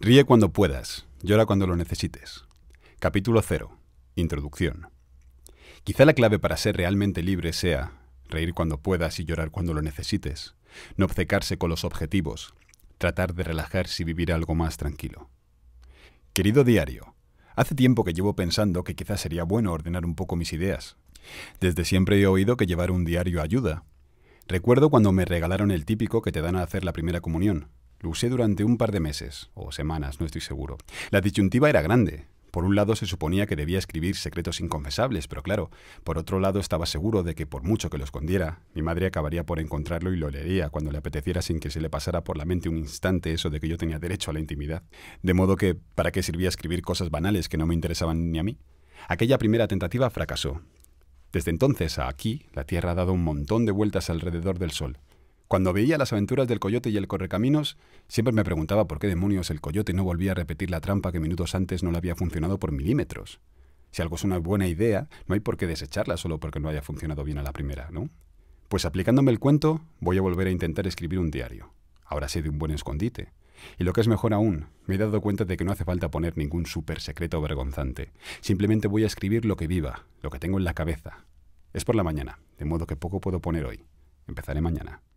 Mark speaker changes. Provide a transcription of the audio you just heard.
Speaker 1: Ríe cuando puedas, llora cuando lo necesites. Capítulo 0. Introducción. Quizá la clave para ser realmente libre sea reír cuando puedas y llorar cuando lo necesites, no obcecarse con los objetivos, tratar de relajarse y vivir algo más tranquilo. Querido diario, hace tiempo que llevo pensando que quizás sería bueno ordenar un poco mis ideas. Desde siempre he oído que llevar un diario ayuda. Recuerdo cuando me regalaron el típico que te dan a hacer la primera comunión, lo usé durante un par de meses, o semanas, no estoy seguro. La disyuntiva era grande. Por un lado se suponía que debía escribir secretos inconfesables, pero claro, por otro lado estaba seguro de que por mucho que lo escondiera, mi madre acabaría por encontrarlo y lo leería cuando le apeteciera sin que se le pasara por la mente un instante eso de que yo tenía derecho a la intimidad. De modo que, ¿para qué servía escribir cosas banales que no me interesaban ni a mí? Aquella primera tentativa fracasó. Desde entonces a aquí, la Tierra ha dado un montón de vueltas alrededor del Sol. Cuando veía las aventuras del coyote y el correcaminos, siempre me preguntaba por qué demonios el coyote no volvía a repetir la trampa que minutos antes no le había funcionado por milímetros. Si algo es una buena idea, no hay por qué desecharla solo porque no haya funcionado bien a la primera, ¿no? Pues aplicándome el cuento, voy a volver a intentar escribir un diario. Ahora sé de un buen escondite. Y lo que es mejor aún, me he dado cuenta de que no hace falta poner ningún super secreto vergonzante. Simplemente voy a escribir lo que viva, lo que tengo en la cabeza. Es por la mañana, de modo que poco puedo poner hoy. Empezaré mañana.